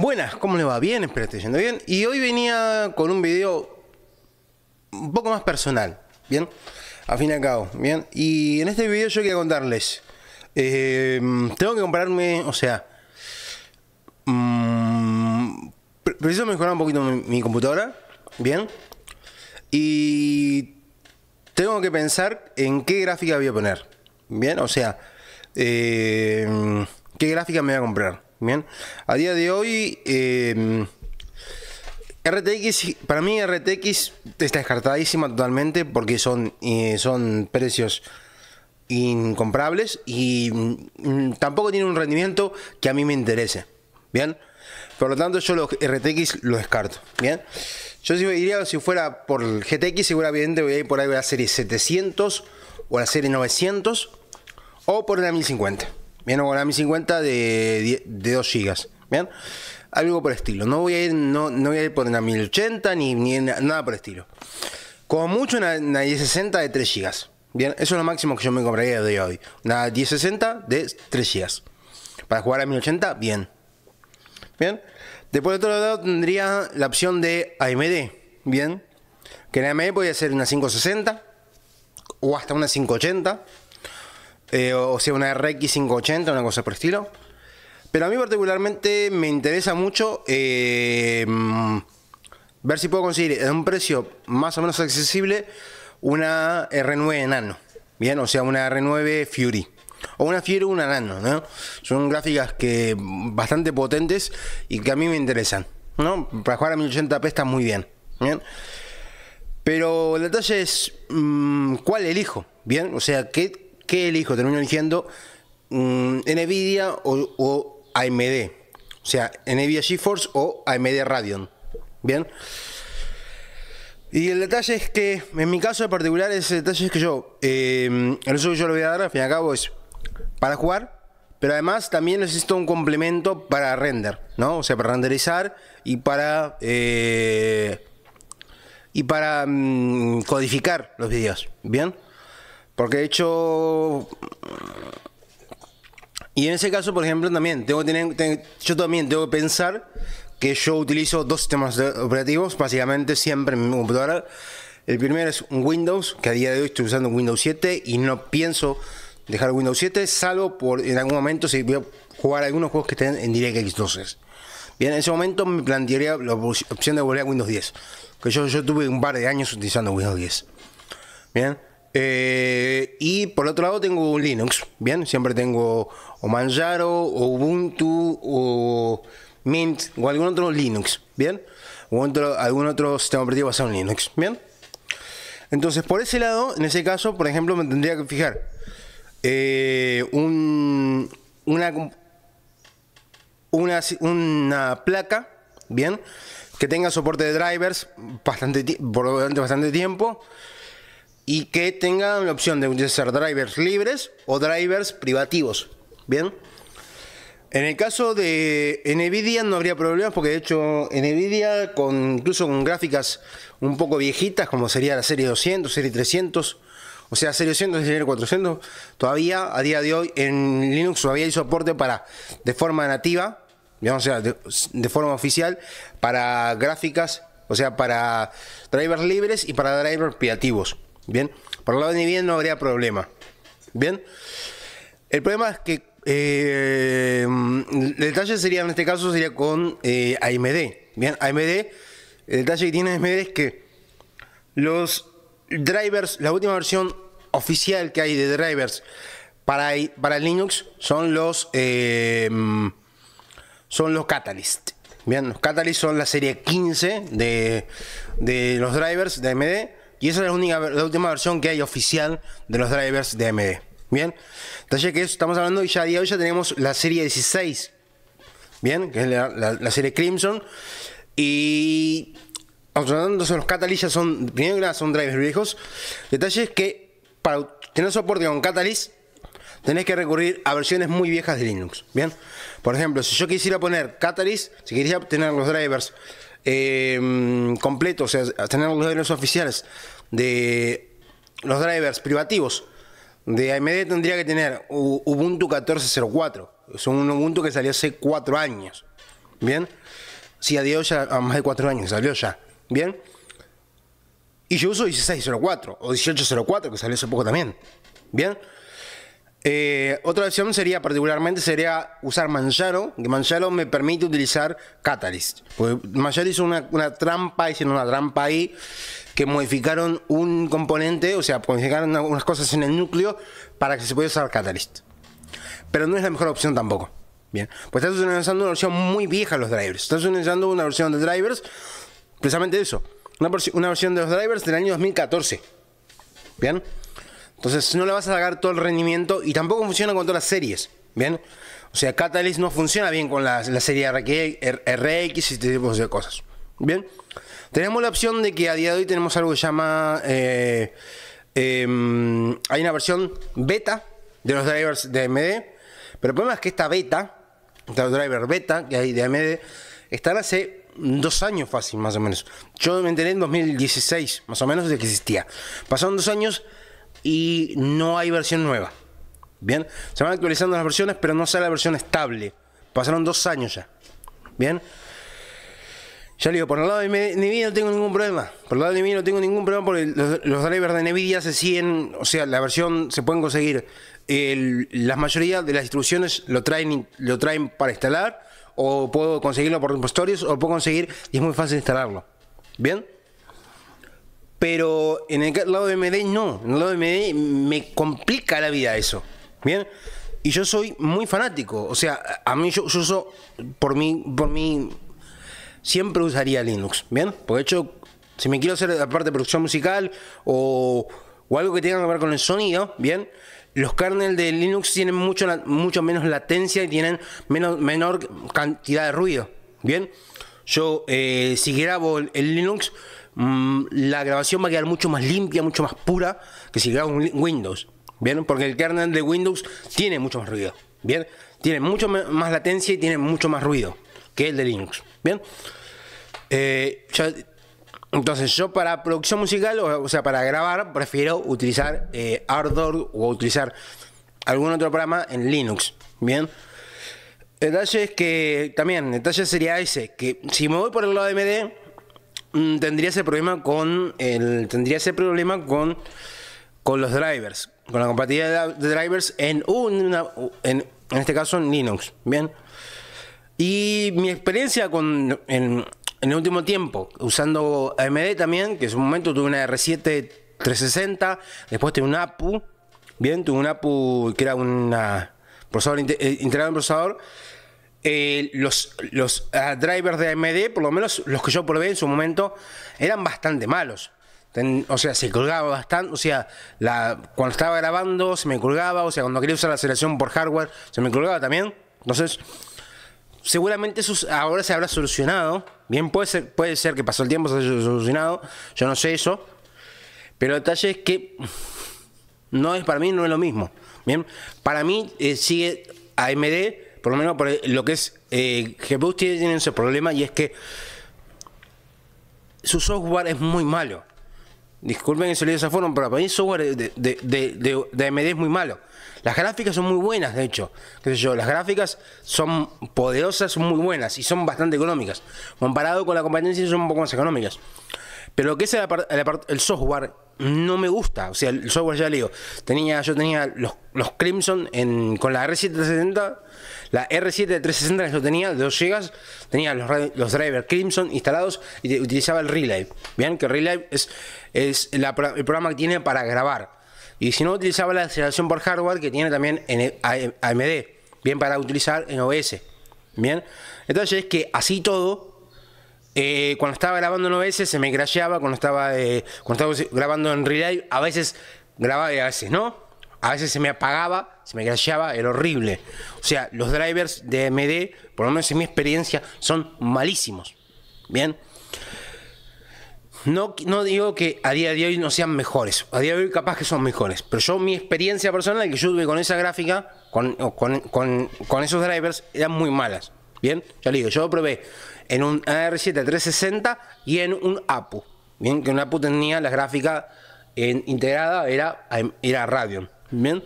Buenas, ¿cómo le va? Bien, espero que esté yendo bien. Y hoy venía con un video un poco más personal, ¿bien? A fin y al cabo, ¿bien? Y en este video yo quería contarles, eh, tengo que comprarme, o sea, mm, preciso mejorar un poquito mi, computadora, ¿bien? Y tengo que pensar en qué gráfica voy a poner, ¿bien? O sea, eh, qué gráfica me voy a comprar. Bien. A día de hoy, em, RTX, para mí RTX está descartadísima totalmente porque son, eh, son precios incomprables y mm, tampoco tiene un rendimiento que a mí me interese. Bien. Por lo tanto, yo los RTX lo descarto. Bien. Yo diría si fuera por GTX, seguramente voy a ir por ahí la serie 700 o la serie 900 o por la 1050. Bien, con la Mi 50 de, 2 GB. Bien, algo por estilo. No voy a ir, no, no voy a ir por una 1080 ni, nada por estilo. Como mucho una, 1060 de 3 GB. Bien, eso es lo máximo que yo me compraría de hoy. Una 1060 de 3 GB. Para jugar a 1080, bien. Bien. Después de otro lado tendría la opción de AMD. Bien. Que en AMD podría ser una 560 o hasta una 580. Eh, o sea, una RX 580, una cosa por el estilo. Pero a mí particularmente me interesa mucho eh, ver si puedo conseguir En un precio más o menos accesible una R9 Nano. Bien, o sea, una R9 Fury. O una Fury una Nano, Son gráficas que bastante potentes y que a mí me interesan. ¿no? Para jugar a 1080p está muy bien. ¿bien? Pero el detalle es, mm, ¿cuál elijo? ¿Bien? O sea, ¿qué, ¿Qué elijo? Termino eligiendo mm, NVIDIA o, AMD. O sea, NVIDIA GeForce o AMD Radeon. Bien. Y el detalle es que, en mi caso en particular, ese detalle es que yo, eh, el uso que yo le voy a dar, al fin y al cabo, es para jugar, pero además también necesito un complemento para render, ¿no? O sea, para renderizar y para. Eh, y para mm, codificar los videos, ¿bien? Porque de hecho... Y en ese caso, por ejemplo, también tengo que tener, yo también tengo que pensar que yo utilizo dos sistemas operativos básicamente siempre en mi computadora. El primero es un Windows, que a día de hoy estoy usando Windows 7 y no pienso dejar Windows 7, salvo por en algún momento si voy a jugar algunos juegos que estén en DirectX 12. Bien, en ese momento me plantearía la opción de volver a Windows 10, que yo, yo tuve un par de años utilizando Windows 10. Bien. Eh, y por otro lado tengo un Linux, ¿bien? Siempre tengo o Manjaro, o Ubuntu, o Mint, o algún otro Linux, ¿bien? O algún otro sistema operativo basado en Linux, ¿bien? Entonces, por ese lado, en ese caso, por ejemplo, me tendría que fijar eh, un, una, una, placa, ¿bien? Que tenga soporte de drivers bastante, por bastante tiempo y que tengan la opción de utilizar drivers libres o drivers privativos. Bien. En el caso de Nvidia no habría problemas porque de hecho Nvidia con incluso con gráficas un poco viejitas como sería la serie 200, serie 300, o sea, serie 200 serie 400, todavía a día de hoy en Linux todavía hay soporte para de forma nativa, digamos, o sea, de forma oficial para gráficas, o sea, para drivers libres y para drivers privativos. Bien, por lo lado de bien no habría problema. Bien, el problema es que eh, el detalle sería, en este caso, sería con eh, AMD. Bien, AMD, el detalle que tiene AMD es que los drivers, la última versión oficial que hay de drivers para, para Linux son los eh, son los Catalyst. Bien, los Catalyst son la serie 15 de, de los drivers de AMD. Y esa es la, única, última versión que hay oficial de los drivers de AMD. Bien, entonces que estamos hablando y ya a día de hoy ya tenemos la serie 16. Bien, que es la, serie Crimson. Y entonces los Catalyst ya son, primero que son drivers viejos. Detalle es que para tener soporte con Catalyst tenés que recurrir a versiones muy viejas de Linux. Bien, por ejemplo, si yo quisiera poner Catalyst, si quisiera tener los drivers Em, completo, o sea, tener los drivers oficiales de los drivers privativos de AMD tendría que tener Ubuntu 14.04. Es un Ubuntu que salió hace 4 años. ¿Bien? si a día de hoy ya, a ah, más de 4 años, salió ya. ¿Bien? Y yo uso 16.04 o 18.04 que salió hace poco también. ¿Bien? Eh, otra opción sería, particularmente, sería usar Manjaro, que Manjaro me permite utilizar Catalyst. Pues Manjaro hizo una, trampa, hicieron una trampa ahí, que modificaron un componente, o sea, modificaron unas cosas en el núcleo para que se pueda usar Catalyst. Pero no es la mejor opción tampoco. Bien, pues estás utilizando una versión muy vieja de los drivers. Estás utilizando una versión de drivers, precisamente eso, una, una versión de los drivers del año 2014. Bien. Entonces no le vas a sacar todo el rendimiento y tampoco funciona con todas las series. ¿Bien? O sea, Catalyst no funciona bien con la, la serie RX y este tipo de cosas. ¿Bien? Tenemos la opción de que a día de hoy tenemos algo que se llama... Eh, em, hay una versión beta de los drivers de AMD. Pero el problema es que esta beta, esta driver beta que hay de AMD, están hace dos años fácil, más o menos. Yo me enteré en 2016, más o menos, de que existía. Pasaron dos años y no hay versión nueva. Bien, se van actualizando las versiones, pero no sale la versión estable. Pasaron dos años ya. Bien, ya digo, por el lado de Nvidia no tengo ningún problema. Por el lado de Nvidia no tengo ningún problema porque los, drivers de Nvidia se siguen, o sea, la versión se pueden conseguir. la mayoría de las distribuciones lo traen, lo traen para instalar, o puedo conseguirlo por repositorios, o puedo conseguir, y es muy fácil instalarlo. ¿Bien? Pero en el lado de MD no, en el lado de MD me complica la vida eso. ¿Bien? Y yo soy muy fanático, o sea, a mí yo, uso... por mí, por mí, siempre usaría Linux, ¿bien? Porque de hecho, si me quiero hacer la parte de producción musical o, algo que tenga que ver con el sonido, ¿bien? los kernels de Linux tienen mucho, mucho menos latencia y tienen menos, menor cantidad de ruido. Bien, yo eh, si grabo el Linux, Mm, la grabación va a quedar mucho más limpia, mucho más pura que si grabo un Windows. ¿Bien? Porque el kernel de Windows tiene mucho más ruido. ¿Bien? Tiene mucho más latencia y tiene mucho más ruido que el de Linux. ¿Bien? Eh, entonces yo para producción musical, o, sea, para grabar, prefiero utilizar eh, Ardor o utilizar algún otro programa en Linux. ¿Bien? El detalle es que, también, el detalle sería ese, que si me voy por el lado de MD, Mm, tendría ese problema con el, tendría ese problema con, con los drivers, con la compatibilidad de drivers en una, en, este caso en Linux, bien. Y mi experiencia con en, el último tiempo usando AMD también, que en su momento tuve una R7 360, después tuve un APU, bien, tuve un APU que era una procesador eh, integrado en procesador eh, los, los ah, drivers de AMD, por lo menos los que yo probé en su momento, eran bastante malos. o sea, se colgaba bastante. O sea, cuando estaba grabando se me colgaba. O sea, cuando quería usar la aceleración por hardware se me colgaba también. Entonces, seguramente eso ahora se habrá solucionado. Bien, puede ser, puede ser que pasó el tiempo, se haya solucionado. Yo no sé eso. Pero el detalle es que no es para mí, no es lo mismo. Bien, para mí eh, sigue AMD por lo menos por lo que es eh, GPU tiene ese problema y es que su software es muy malo. Disculpen que se le esa forma, pero para mí el software de, de, AMD es muy malo. Las gráficas son muy buenas, de hecho. ¿Qué sé yo? Las gráficas son poderosas, son muy buenas y son bastante económicas. Comparado con la competencia, son un poco más económicas. Pero lo que es el, software no me gusta. O sea, el software ya le digo. Tenía, yo tenía los, los Crimson con la R770 la R7 360 que yo tenía, de 2 GB, tenía los, drivers Crimson instalados y utilizaba el Relay. ¿bien? que Relay es, es el programa que tiene para grabar. Y si no, utilizaba la aceleración por hardware que tiene también en AMD. Bien, para utilizar en OBS. Bien, entonces es que así todo, eh, cuando estaba grabando en OBS se me crasheaba, cuando estaba, eh, cuando estaba grabando en Relay, a veces grababa y a veces no a veces se me apagaba, se me callaba, era horrible. O sea, los drivers de MD, por lo menos en mi experiencia, son malísimos. Bien. No, no digo que a día de hoy no sean mejores, a día de hoy capaz que son mejores, pero yo mi experiencia personal que yo tuve con esa gráfica, con, con, con, esos drivers, eran muy malas. Bien, ya le digo, yo lo probé en un AR7 360 y en un APU. Bien, que un APU tenía la gráfica eh, integrada, era, em, era Radeon. Bien.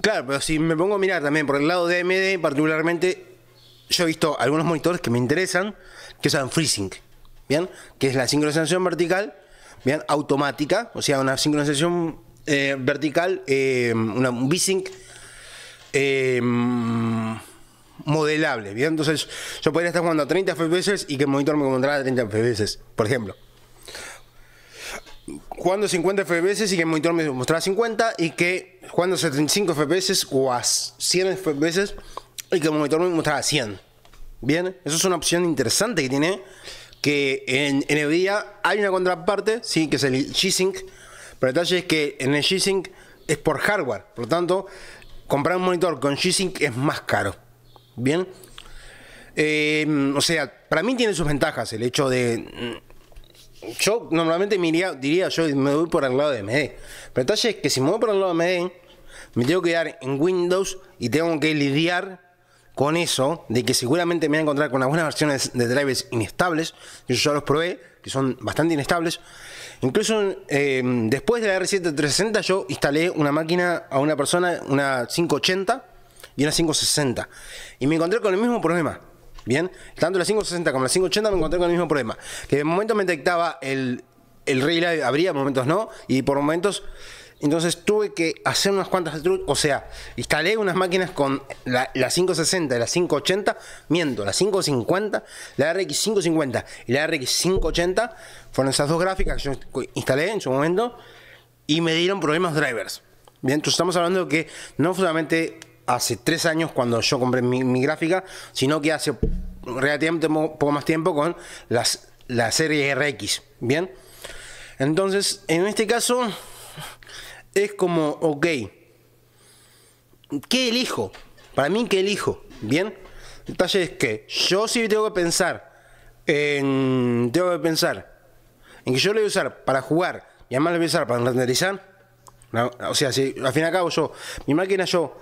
Claro, pero si me pongo a mirar también por el lado de AMD, particularmente, yo he visto algunos monitores que me interesan que usan FreeSync, ¿bien? Que es la sincronización vertical, ¿bien? Automática, o sea, una sincronización eh, vertical, eh, una, un VSync eh, modelable, ¿bien? Entonces, yo podría estar jugando a 30 FPS y que el monitor me controlara a 30 FPS, por ejemplo jugando 50 FPS y que el monitor me mostraba 50 y que jugando 75 FPS o a 100 FPS y que el monitor me mostraba 100. Bien, eso es una opción interesante que tiene que en, el día hay una contraparte, sí, que es el G-Sync, pero el detalle es que en el G-Sync es por hardware, por lo tanto, comprar un monitor con G-Sync es más caro. Bien, eh, o sea, para mí tiene sus ventajas el hecho de yo normalmente me iría, diría, yo me voy por el lado de MD, Pero es que si me voy por el lado de MD, me tengo que quedar en Windows y tengo que lidiar con eso, de que seguramente me voy a encontrar con algunas versiones de drivers inestables, yo ya los probé, que son bastante inestables. Incluso eh, después de la r 360 yo instalé una máquina a una persona, una 580 y una 560. Y me encontré con el mismo problema. Bien, tanto la 560 como la 580 me encontré con el mismo problema. Que de momento me detectaba el, el live habría momentos no, y por momentos. Entonces tuve que hacer unas cuantas O sea, instalé unas máquinas con la, la 560 y la 580. Miento, la 550, la RX 550 y la RX 580. Fueron esas dos gráficas que yo instalé en su momento. Y me dieron problemas drivers. Bien, entonces estamos hablando de que no solamente hace tres años cuando yo compré mi, gráfica, sino que hace relativamente poco más tiempo con las, la serie RX. Bien, entonces en este caso es como, ok, ¿qué elijo? Para mí, ¿qué elijo? Bien, el detalle es que yo sí tengo que pensar en, tengo que pensar en que yo lo voy a usar para jugar y además lo voy a usar para renderizar. O sea, si al fin y al cabo yo, mi máquina yo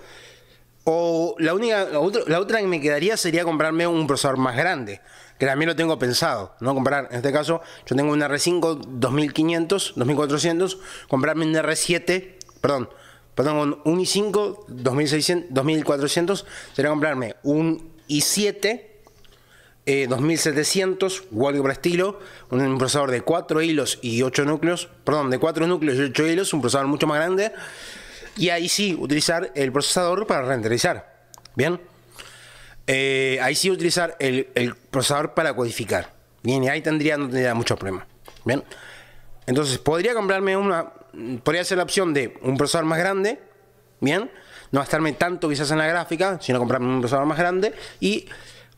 o la única, la otra, la otra que me quedaría sería comprarme un procesador más grande, que también lo tengo pensado, ¿no? Comprar, en este caso, yo tengo un R5 2500, 2400, comprarme un R7, perdón, perdón, un i5 2600, 2400, sería comprarme un i7 2700 eh, o algo por estilo, un procesador de 4 hilos y 8 núcleos, perdón, de 4 núcleos y 8 hilos, un procesador mucho más grande y ahí sí utilizar el procesador para renderizar. Bien. Eh, ahí sí utilizar el, procesador para codificar. Bien, y ahí tendría, no tendría mucho problema Bien. Entonces, podría comprarme una. Podría ser la opción de un procesador más grande. Bien. No gastarme tanto quizás en la gráfica, sino comprarme un procesador más grande. Y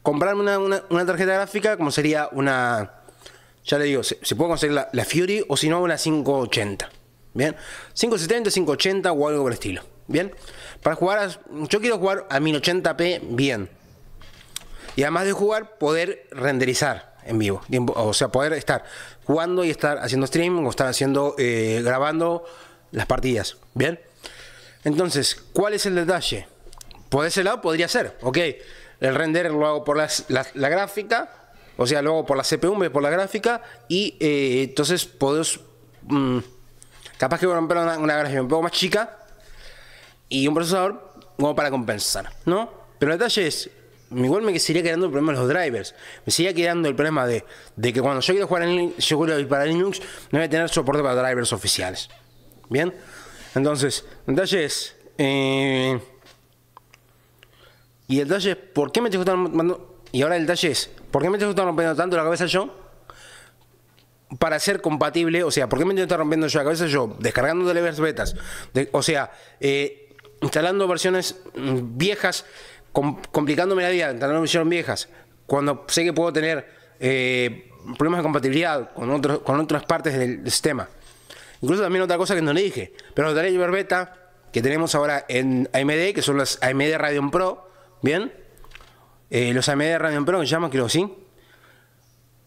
comprarme una, tarjeta gráfica como sería una. Ya le digo, se, puede conseguir la, la Fury o si no, una 580. Bien, 570, 580 o algo por el estilo. Bien, para jugar, yo quiero jugar a 1080p bien. Y además de jugar, poder renderizar en vivo. O sea, poder estar jugando y estar haciendo streaming o estar haciendo, eh, grabando las partidas. Bien, entonces, ¿cuál es el detalle? Por ese lado podría ser, ok. El render lo hago por la, gráfica, o sea, lo hago por la CPU, por la gráfica, y eh, entonces podés. Mm, Capaz que voy a romper una, un poco más chica y un procesador como para compensar, ¿no? Pero el detalle es, igual me seguiría quedando el problema de los drivers. Me seguiría quedando el problema de, de que cuando yo quiero jugar en, yo quiero para Linux, no voy a tener soporte para drivers oficiales. ¿Bien? Entonces, el detalle es... Eh, y el detalle es, ¿por qué me estoy mandando... Y ahora el detalle es, ¿por qué me estoy rompiendo tanto la cabeza yo? para ser compatible, o sea, ¿por qué me estoy rompiendo yo la cabeza? Yo, descargando drivers betas, o sea, eh, instalando versiones mm, viejas, complicándome la vida, instalando versiones viejas, cuando sé que puedo tener eh, problemas de compatibilidad con, con otras partes del, sistema. Incluso también otra cosa que no le dije, pero los drivers beta que tenemos ahora en AMD, que son las AMD Radeon Pro, ¿bien? Eh, los AMD Radeon Pro, que se llaman, creo que sí,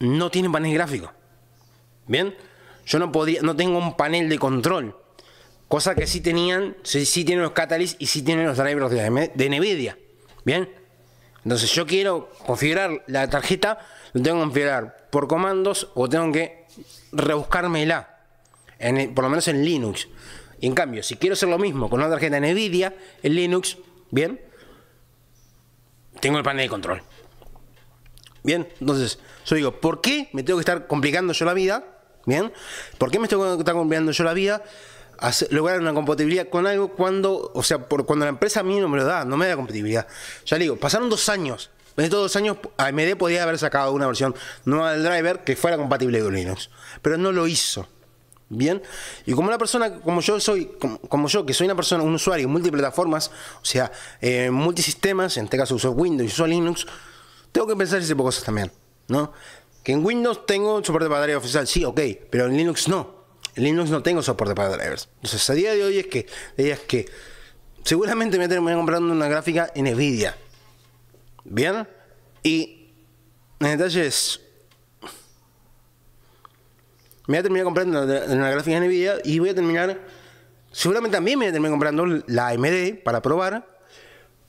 no tienen panel gráfico. ¿Bien? Yo no podía, no tengo un panel de control. Cosa que sí tenían, sí, tienen los Catalyst y sí tienen los drivers de, Nvidia. ¿Bien? Entonces yo quiero configurar la tarjeta, lo tengo que configurar por comandos o tengo que rebuscármela. En por lo menos en Linux. Y en cambio, si quiero hacer lo mismo con una tarjeta Nvidia, en Linux, bien, tengo el panel de control. Bien, entonces yo digo, ¿por qué me tengo que estar complicando yo la vida ¿Bien? ¿Por qué me estoy, está yo la vida? lograr una compatibilidad con algo cuando, o sea, por, cuando la empresa a mí no me lo da, no me da compatibilidad. Ya digo, pasaron dos años. En estos dos años AMD podía haber sacado una versión nueva del driver que fuera compatible con Linux, pero no lo hizo. Bien, y como una persona, como yo soy, como, yo, que soy una persona, un usuario en multiplataformas, o sea, eh, multisistemas, en este caso uso Windows y uso Linux, tengo que pensar ese tipo de cosas también, ¿no? Que en Windows tengo soporte para drivers oficial, sí, ok, pero en Linux no. En Linux no tengo soporte para drivers. Entonces, a día de hoy es que, es que seguramente me terminar comprando una gráfica en Nvidia. ¿Bien? Y en detalles. Me voy a terminar comprando una, gráfica en Nvidia y voy a terminar. Seguramente también me voy a terminar comprando la AMD para probar.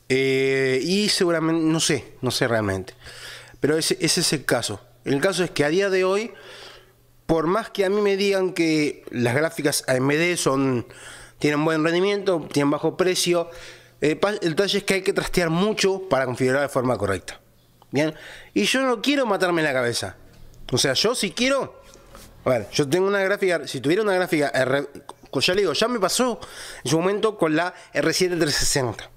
Eh, y seguramente, no sé, no sé realmente. Pero ese, ese es el caso. El caso es que a día de hoy, por más que a mí me digan que las gráficas AMD son, tienen buen rendimiento, tienen bajo precio, eh, el, detalle es que hay que trastear mucho para configurar de forma correcta. Bien, y yo no quiero matarme la cabeza. O sea, yo si quiero, a ver, yo tengo una gráfica, si tuviera una gráfica, ya le digo, ya me pasó en su momento con la R7 360.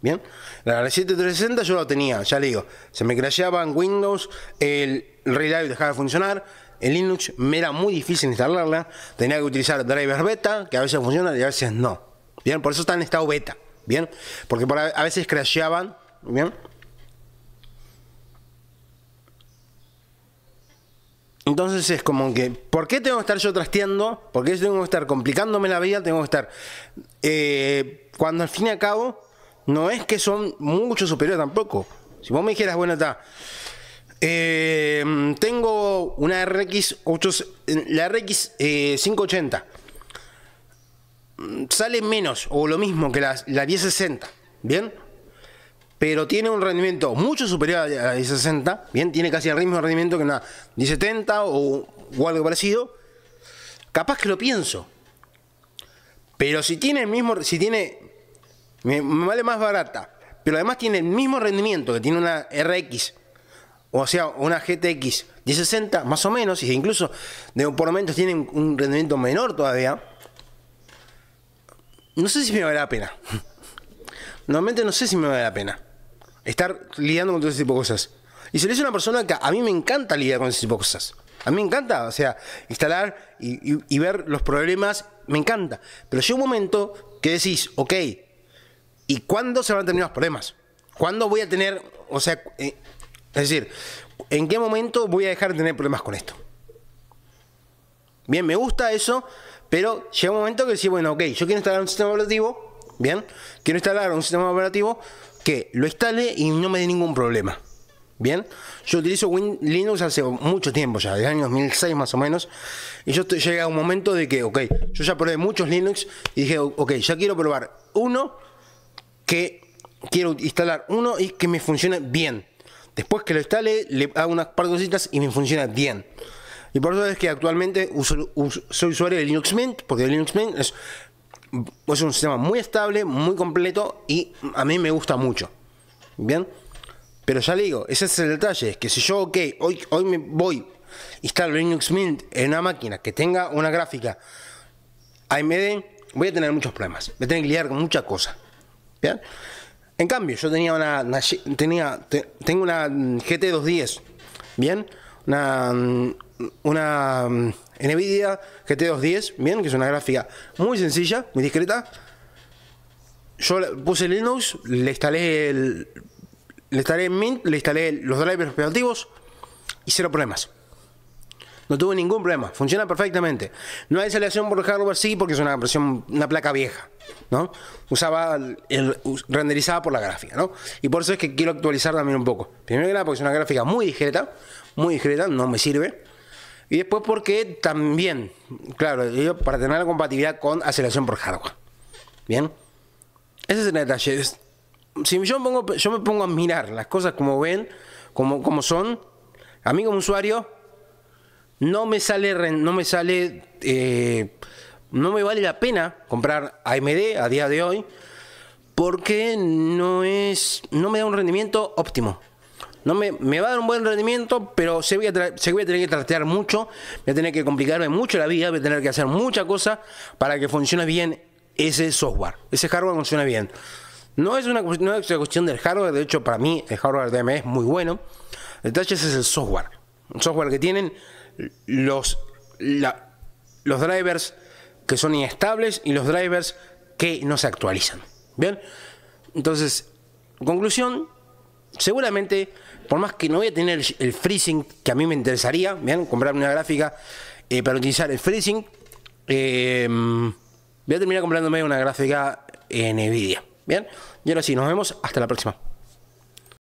Bien, la 7360 yo lo tenía, ya le digo, se me crasheaba en Windows, el Relive dejaba de funcionar, el Linux me era muy difícil instalarla, tenía que utilizar drivers beta, que a veces funcionan y a veces no. Bien, por eso está en estado beta, bien, porque a veces crasheaban, bien. Entonces es como que, ¿por qué tengo que estar yo trasteando? ¿Por qué tengo que estar complicándome la vida? Tengo que estar, eh, cuando al fin y al cabo no es que son mucho superiores tampoco. Si vos me dijeras, bueno, está. Eh, tengo una RX la RX 580. Eh, mm, sale menos o lo mismo que la, la 1060, ¿bien? Pero tiene un rendimiento mucho superior a la 1060, ¿bien? Tiene casi el mismo rendimiento que una 1070 o, o algo parecido. Capaz que lo pienso. Pero si tiene el mismo, si tiene me, vale más barata, pero además tiene el mismo rendimiento que tiene una RX, o sea, una GTX 1060 más o menos, incluso de, por momentos tiene un rendimiento menor todavía. No sé si me vale la pena. Normalmente no sé si me vale la pena estar lidiando con todo ese tipo de cosas. Y si eres una persona que a mí me encanta lidiar con ese tipo de cosas. A mí me encanta, o sea, instalar y, y ver los problemas, me encanta. Pero llega un momento que decís, ok, ¿Y cuándo se van a tener los problemas? ¿Cuándo voy a tener, o sea, eh, es decir, ¿en qué momento voy a dejar de tener problemas con esto? Bien, me gusta eso, pero llega un momento que decís, bueno, ok, yo quiero instalar un sistema operativo, bien, quiero instalar un sistema operativo que lo instale y no me dé ningún problema. Bien, yo utilizo Win Linux hace mucho tiempo ya, desde el año 2006 más o menos, y yo llegué a un momento de que, ok, yo ya probé muchos Linux y dije, ok, ya quiero probar uno que quiero instalar uno y que me funcione bien. Después que lo instale, le hago unas par de cositas y me funciona bien. Y por eso es que actualmente soy usuario de Linux Mint, porque Linux Mint es, un sistema muy estable, muy completo y a mí me gusta mucho. Bien, pero ya le digo, ese es el detalle: es que si yo, ok, hoy, hoy me voy, instalar Linux Mint en una máquina que tenga una gráfica AMD, voy a tener muchos problemas, voy a tener que lidiar con muchas cosas. En cambio, yo tenía una, tenía, tengo una mm, GT 210, ¿bien? Una, mm, una mm, NVIDIA GT 210, ¿bien? Que es una gráfica muy sencilla, muy discreta. Yo puse Linux, le instalé el, le instalé Mint, le instalé los drivers operativos y cero problemas. No tuve ningún problema. Funciona perfectamente. No hay aceleración por hardware, sí, porque es una, versión, una placa vieja. ¿no? Usaba el, renderizada por la gráfica. ¿no? Y por eso es que quiero actualizar también un poco. Primero que nada, porque es una gráfica muy discreta. Muy discreta, no me sirve. Y después porque también, claro, para tener la compatibilidad con aceleración por hardware. Bien. Ese es el detalle. Si yo, pongo, yo me pongo a mirar las cosas como ven, como, como son, a mí como usuario, no me sale, no me sale, eh, no me vale la pena comprar AMD a día de hoy porque no es, no me da un rendimiento óptimo. No me, me va a dar un buen rendimiento, pero se voy, a se voy a tener que trastear mucho, voy a tener que complicarme mucho la vida, voy a tener que hacer mucha cosas para que funcione bien ese software, ese hardware funcione bien. No es, una, no cuestión del hardware, de hecho para mí el hardware de AMD es muy bueno. El detalle es el software. Un software que tienen los, los drivers que son inestables y los drivers que no se actualizan. Bien, entonces, conclusión, seguramente, por más que no voy a tener el freezing que a mí me interesaría, bien, comprarme una gráfica eh, para utilizar el freezing, em, voy a terminar comprándome una gráfica en Nvidia. Bien, y ahora sí, nos vemos hasta la próxima.